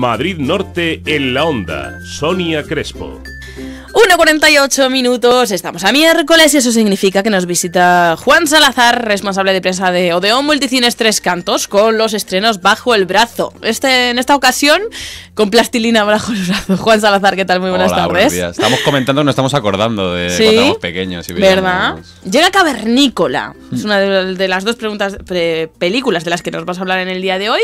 Madrid Norte en la Onda, Sonia Crespo. 1.48 minutos, estamos a miércoles y eso significa que nos visita Juan Salazar, responsable de prensa de Odeón Multicines Tres Cantos, con los estrenos bajo el brazo. Este, en esta ocasión, con plastilina bajo el brazo. Juan Salazar, ¿qué tal? Muy buenas tardes. Estamos comentando, nos estamos acordando de cuando éramos pequeños. ¿Verdad? Llega Cavernícola, es una de, las dos preguntas, películas de las que nos vas a hablar en el día de hoy,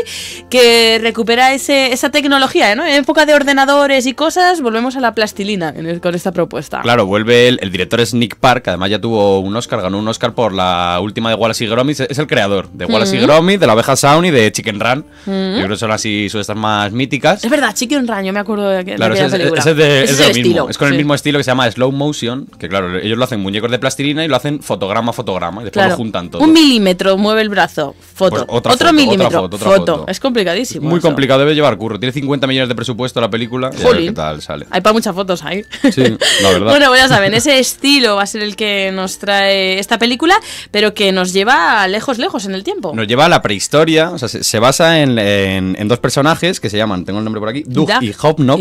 que recupera esa tecnología, ¿eh? En época de ordenadores y cosas, volvemos a la plastilina con esta propuesta. Claro, vuelve el, director es Nick Park, además ya tuvo un Oscar, ganó un Oscar por la última de Wallace y Gromit, es el creador de mm. Wallace y Gromit, de la Abeja Sound y de Chicken Run. Mm. Yo creo que son así sus estas más míticas. Es verdad, Chicken Run, yo me acuerdo de, aquella es, película. estilo, es con el mismo estilo que se llama slow motion, que claro, ellos lo hacen muñecos de plastilina y lo hacen fotograma a fotograma y después juntan todo. Un milímetro mueve el brazo, foto. Pues otro milímetro, foto, Es complicadísimo. Muy complicado, debe llevar curro. Tiene 50 millones de presupuesto la película. qué tal Hay para muchas fotos ahí. Sí. Bueno, ya saben, ese estilo va a ser el que nos trae esta película, pero que nos lleva lejos, lejos en el tiempo. Nos lleva a la prehistoria, o sea, se, basa en, dos personajes que se llaman, tengo el nombre por aquí, y Hobnob,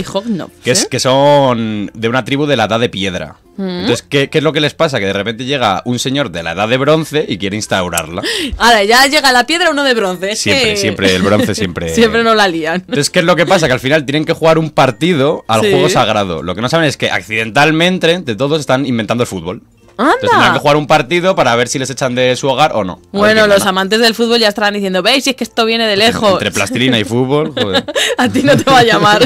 ¿eh? que son de una tribu de la Edad de Piedra. Entonces, ¿qué, es lo que les pasa? Que de repente llega un señor de la edad de bronce y quiere instaurarla. Ahora, ya llega la piedra uno de bronce. Siempre, siempre, el bronce siempre. siempre no la lían. Entonces, ¿qué es lo que pasa? Que al final tienen que jugar un partido al juego sagrado. Lo que no saben es que accidentalmente De todos están inventando el fútbol tendrán que jugar un partido para ver si les echan de su hogar o no. Bueno, los amantes del fútbol ya estarán diciendo, veis, si es que esto viene de pues lejos. Entre plastilina y fútbol, a ti no te va a llamar.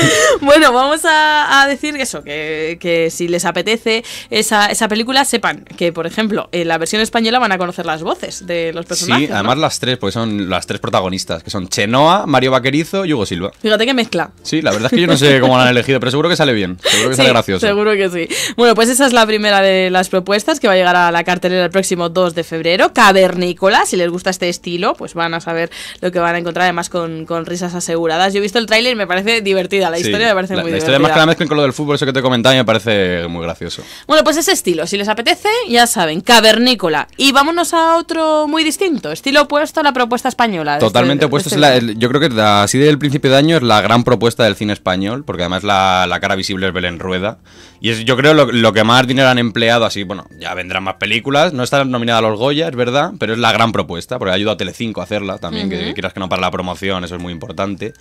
bueno, vamos a, decir eso, que, que, si les apetece esa, película, sepan que, por ejemplo, en la versión española van a conocer las voces de los personajes. Sí, además las tres, porque son las tres protagonistas, que son Chenoa, Mario Vaquerizo y Hugo Silva. Fíjate que mezcla. Sí, la verdad es que yo no sé cómo la han elegido, pero seguro que sale bien, seguro que sale gracioso. Seguro que sí. Bueno, pues esa es la primera de las propuestas que va a llegar a la cartelera el próximo 2 de febrero. Cavernícola, si les gusta este estilo, pues van a saber lo que van a encontrar, además con, risas aseguradas. Yo he visto el tráiler y me parece divertida, la historia me parece muy muy la divertida. Historia más que la mezcla con lo del fútbol, eso que te comentaba, me parece muy gracioso. Bueno, pues ese estilo, si les apetece, ya saben, Cavernícola. Y vámonos a otro muy distinto, estilo opuesto a la propuesta española. Totalmente este- opuesto, este yo creo que así el principio de año es la gran propuesta del cine español, porque además la, cara visible es Belén Rueda. Y es, yo creo, lo, lo que más dinero han empleado así Sí, bueno, ya vendrán más películas. No está nominada a los Goya, es verdad, pero es la gran propuesta, porque ayuda a Telecinco a hacerla también, que quieras que no para la promoción, eso es muy importante.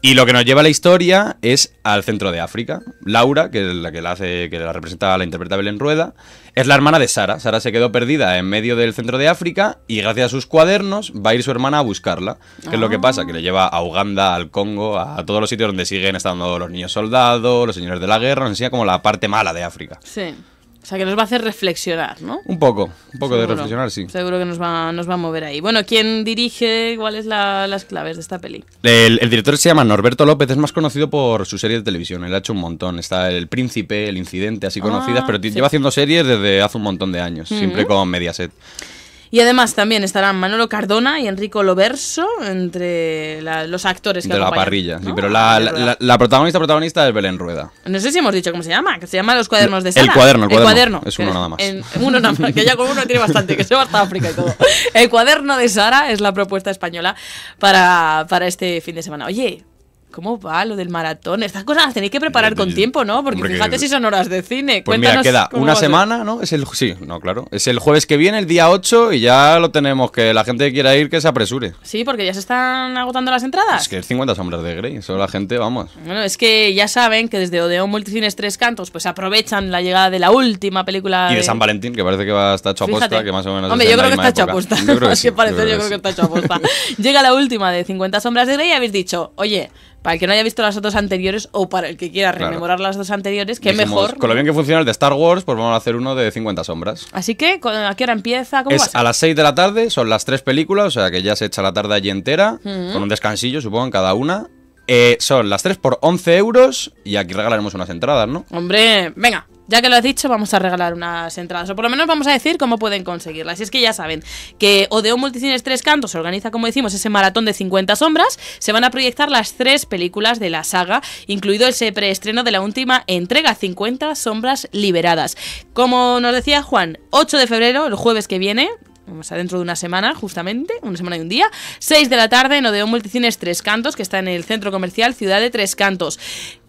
Y lo que nos lleva a la historia es al centro de África. Laura, que es la que la hace, que la representa, la interpreta Belén Rueda, es la hermana de Sara. Sara se quedó perdida en medio del centro de África y gracias a sus cuadernos va a ir su hermana a buscarla. ¿Qué es lo que ah. pasa? Que le lleva a Uganda, al Congo, a todos los sitios donde siguen estando los niños soldados, los señores de la guerra, nos enseña como la parte mala de África. Sí. O sea, que nos va a hacer reflexionar, ¿no? Un poco, un poco de reflexionar, sí. Seguro que nos va, nos va a mover ahí. Bueno, ¿quién dirige? ¿Cuáles son las claves de esta peli? El, director se llama Norberto López, es más conocido por su serie de televisión, él ha hecho un montón. Está El Príncipe, El Incidente, así conocidas, ah, pero lleva haciendo series desde hace un montón de años, siempre con Mediaset. Y además también estarán Manolo Cardona y Enrico Loverso entre los actores que De la parrilla, pero la, protagonista protagonista es Belén Rueda. No sé si hemos dicho cómo se llama, que se llama Los Cuadernos de Sara. El cuaderno, el, cuaderno. Es uno nada más. uno nada más, que ya con uno tiene bastante, que se va hasta África y todo. El Cuaderno de Sara es la propuesta española para, para este fin de semana. Oye, ¿Cómo va lo del maratón? Estas cosas las tenéis que preparar eh, con tiempo, ¿no? Porque fíjate si son horas de cine. Pues mira, queda una semana, ¿no? Es el sí, no, claro. Es el jueves que viene, el día 8 y ya lo tenemos que la gente que quiera ir que se apresure. Sí, porque ya se están agotando las entradas. Es que es 50 sombras de Grey, solo la gente, vamos. Bueno, es que ya saben que desde Odeón Multicines Tres Cantos pues aprovechan la llegada de la última película y de, San Valentín, que parece que va a estar hecho a posta, que más o menos Hombre, yo creo que está hecho a Yo creo que, yo creo que, está hecho posta. Llega la última de 50 sombras de Grey y habéis dicho, "Oye, para el que no haya visto las dos anteriores o para el que quiera rememorar las dos anteriores, qué mejor. Con lo bien que funciona el de Star Wars, pues vamos a hacer uno de 50 sombras. Así que, ¿a qué hora empieza? ¿Cómo es a las 6 de la tarde, son las tres películas, o sea que ya se echa la tarde allí entera, con un descansillo, supongo, en cada una. Eh, son las tres por 11 euros y aquí regalaremos unas entradas, ¿no? Hombre, venga, ya que lo has dicho, vamos a regalar unas entradas. O por lo menos vamos a decir cómo pueden conseguirlas. Y es que ya saben que Odeón Multicines Tres Cantos organiza, como decimos, ese maratón de 50 sombras. Se van a proyectar las tres películas de la saga, incluido ese preestreno de la última entrega, 50 sombras liberadas. Como nos decía Juan, 8 de febrero, el jueves que viene, vamos a dentro de una semana, justamente, una semana y un día, 6 de la tarde en Odeón Multicines Tres Cantos, que está en el centro comercial Ciudad de Tres Cantos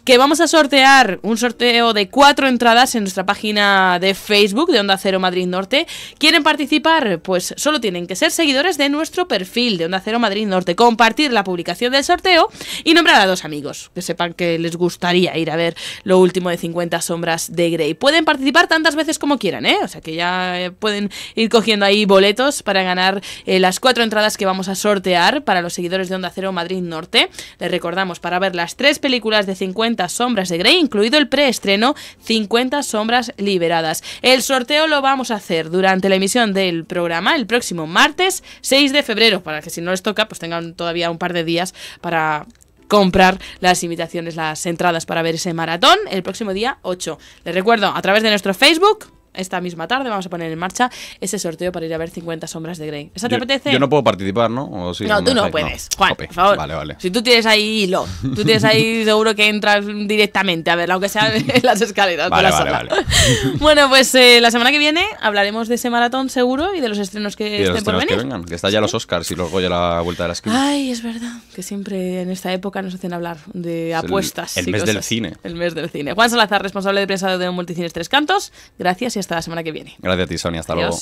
que vamos a sortear un sorteo de cuatro entradas en nuestra página de Facebook de Onda Cero Madrid Norte. ¿Quieren participar? Pues solo tienen que ser seguidores de nuestro perfil de Onda Cero Madrid Norte, compartir la publicación del sorteo y nombrar a dos amigos que sepan que les gustaría ir a ver lo último de 50 sombras de Grey. Pueden participar tantas veces como quieran, ¿eh? O sea que ya eh, pueden ir cogiendo ahí boletos para ganar eh, las cuatro entradas que vamos a sortear para los seguidores de Onda Cero Madrid Norte. Les recordamos, para ver las tres películas de 50 sombras de Grey, incluido el preestreno 50 sombras liberadas. El sorteo lo vamos a hacer durante la emisión del programa el próximo martes 6 de febrero, para que si no les toca, pues tengan todavía un par de días para comprar las invitaciones, las entradas para ver ese maratón el próximo día 8. Les recuerdo, a través de nuestro Facebook, esta misma tarde vamos a poner en marcha ese sorteo para ir a ver 50 sombras de Grey. ¿Eso te yo, apetece? Yo no puedo participar, ¿no? no, tú no puedes. Juan, por favor. Si tú tienes ahí hilo, tú tienes ahí seguro que entras directamente, a ver, aunque sea en las escaleras. Vale, vale, vale. bueno, pues eh, la semana que viene hablaremos de ese maratón seguro y de los estrenos que estén por venir. Que, vengan, está ya los Oscars y luego ya la vuelta de la esquina. Ay, es verdad, que siempre en esta época nos hacen hablar de apuestas. El, mes del cine. El mes del cine. Juan Salazar, responsable de prensa de Multicines Tres Cantos. Gracias hasta la semana que viene. Gracias a ti, Sonia. Hasta luego.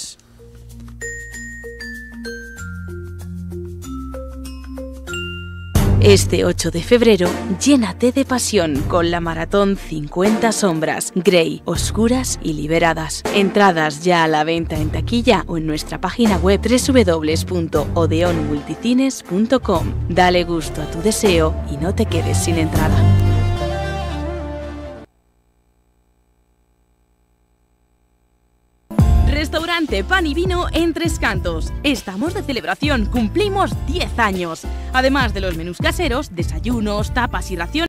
Este 8 de febrero, llénate de pasión con la maratón 50 sombras, Grey, Oscuras y Liberadas. Entradas ya a la venta en taquilla o en nuestra página web www.odeonmulticines.com. Dale gusto a tu deseo y no te quedes sin entrada. Restaurante Pan y Vino en Tres Cantos. Estamos de celebración, cumplimos 10 años. Además de los menús caseros, desayunos, tapas y raciones,